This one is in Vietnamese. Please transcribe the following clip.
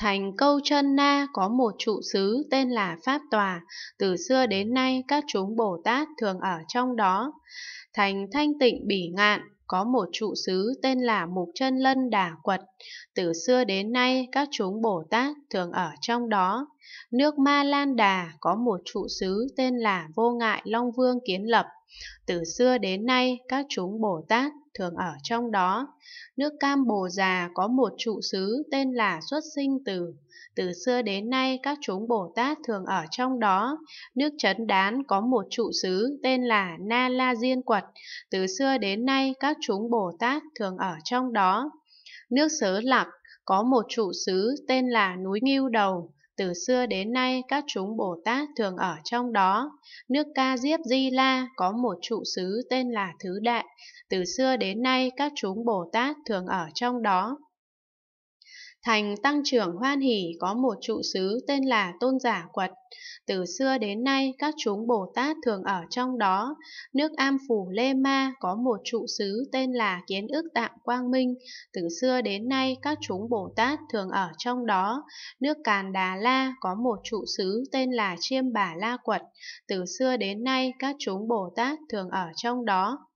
Thành câu chân na có một trụ xứ tên là Pháp Tòa, từ xưa đến nay các chúng Bồ Tát thường ở trong đó. Thành thanh tịnh bỉ ngạn có một trụ xứ tên là Mục Chân Lân Đà Quật, từ xưa đến nay các chúng Bồ Tát thường ở trong đó. Nước Ma Lan Đà có một trụ xứ tên là Vô Ngại Long Vương Kiến Lập, từ xưa đến nay các chúng Bồ Tát thường ở trong đó. Nước cam bồ già có một trụ xứ tên là xuất sinh tử. Từ xưa đến nay các chúng Bồ Tát thường ở trong đó. Nước chấn đán có một trụ xứ tên là Na La Diên Quật. Từ xưa đến nay các chúng Bồ Tát thường ở trong đó. Nước sớ lạc có một trụ xứ tên là núi Nghiêu Đầu. Từ xưa đến nay các chúng Bồ Tát thường ở trong đó. Nước Ca Diếp Di La có một trụ xứ tên là Thứ Đại. Từ xưa đến nay các chúng Bồ Tát thường ở trong đó. Thành tăng trưởng hoan hỷ có một trụ xứ tên là Tôn Giả Quật. Từ xưa đến nay các chúng Bồ Tát thường ở trong đó. Nước Am Phủ Lê Ma có một trụ xứ tên là Kiến Ức Tạng Quang Minh. Từ xưa đến nay các chúng Bồ Tát thường ở trong đó. Nước Càn Đà La có một trụ xứ tên là Chiêm Bà La Quật. Từ xưa đến nay các chúng Bồ Tát thường ở trong đó.